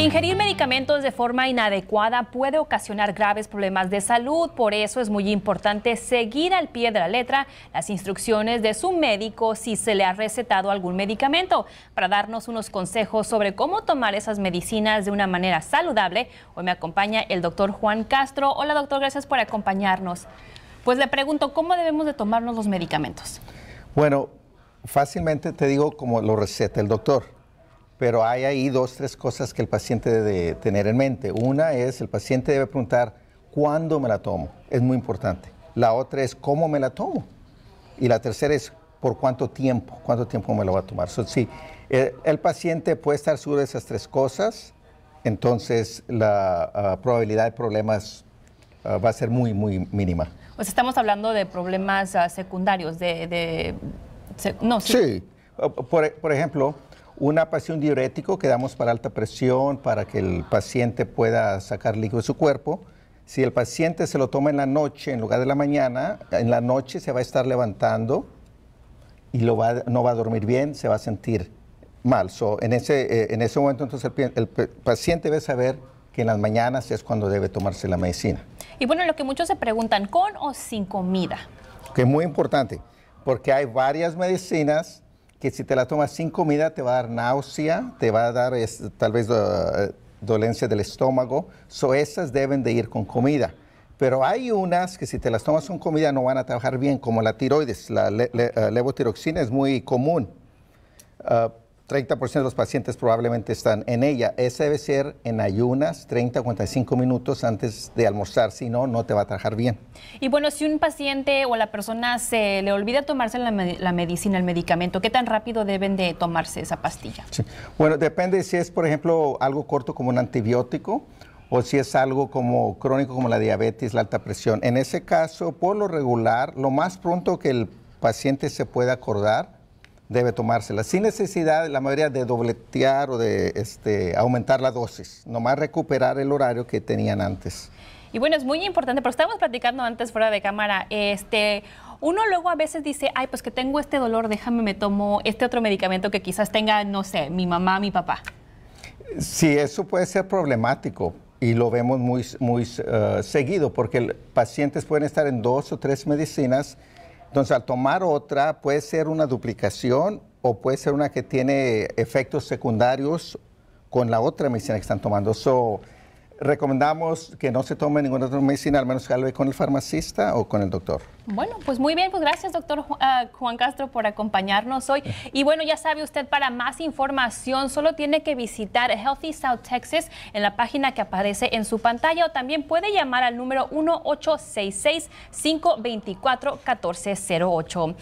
Ingerir medicamentos de forma inadecuada puede ocasionar graves problemas de salud, por eso es muy importante seguir al pie de la letra las instrucciones de su médico si se le ha recetado algún medicamento. Para darnos unos consejos sobre cómo tomar esas medicinas de una manera saludable, hoy me acompaña el doctor Juan Castro. Hola doctor, gracias por acompañarnos. Pues le pregunto, ¿cómo debemos de tomarnos los medicamentos? Bueno, fácilmente te digo como lo receta el doctor pero hay ahí dos, tres cosas que el paciente debe tener en mente. Una es, el paciente debe preguntar, ¿cuándo me la tomo? Es muy importante. La otra es, ¿cómo me la tomo? Y la tercera es, ¿por cuánto tiempo? ¿Cuánto tiempo me lo va a tomar? si sí, eh, el, paciente puede estar seguro de esas tres cosas, entonces la ah, probabilidad de problemas ah, va a ser muy, muy mínima. Pues estamos hablando de problemas ah, secundarios, de... no, sí. sí. Por, por, ejemplo, una pasión diurético que damos para alta presión, para que el paciente pueda sacar líquido de su cuerpo. Si el paciente se lo toma en la noche en lugar de la mañana, en la noche se va a estar levantando y no va a dormir bien, se va a sentir mal. en, ese, eh, en ese momento, entonces, el paciente debe saber que en las mañanas es cuando debe tomarse la medicina. Y bueno, lo que muchos se preguntan, ¿con o sin comida? Que es muy importante, porque hay varias medicinas que si te la tomas sin comida te va a dar náusea, te va a dar tal vez dolencia del estómago. So esas deben de ir con comida. Pero hay unas que si te las tomas con comida no van a trabajar bien, como la tiroides. La eh, levotiroxina es muy común. Ah, 30% de los pacientes probablemente están en ella. Esa debe ser en ayunas, 30 a 45 minutos antes de almorzar, si no, no te va a trabajar bien. Y bueno, si un paciente o la persona se le olvida tomarse la, la medicina, el medicamento, ¿qué tan rápido deben de tomarse esa pastilla? Bueno, depende si es, por ejemplo, algo corto como un antibiótico o si es algo como crónico como la diabetes, la alta presión. En ese caso, por lo regular, lo más pronto que el paciente se pueda acordar, debe tomársela, sin necesidad, la mayoría, de dobletear o de este, aumentar la dosis, nomás recuperar el horario que tenían antes. Y bueno, es muy importante, pero estábamos platicando antes fuera de cámara, este, uno luego a veces dice, ay, pues que tengo este dolor, déjame, me tomo este otro medicamento que quizás tenga, no sé, mi mamá, mi papá. Sí, eso puede ser problemático y lo vemos muy, muy eh, seguido porque pacientes pueden estar en dos o tres medicinas entonces, al tomar otra, puede ser una duplicación o puede ser una que tiene efectos secundarios con la otra medicina que están tomando recomendamos que no se tome ninguna otra medicina, al menos que hable con el farmacista o con el doctor. Bueno, pues muy bien, pues gracias doctor ah, Juan Castro por acompañarnos hoy. Y bueno, ya sabe usted, para más información solo tiene que visitar Healthy South Texas en la página que aparece en su pantalla o también puede llamar al número 866 524 1408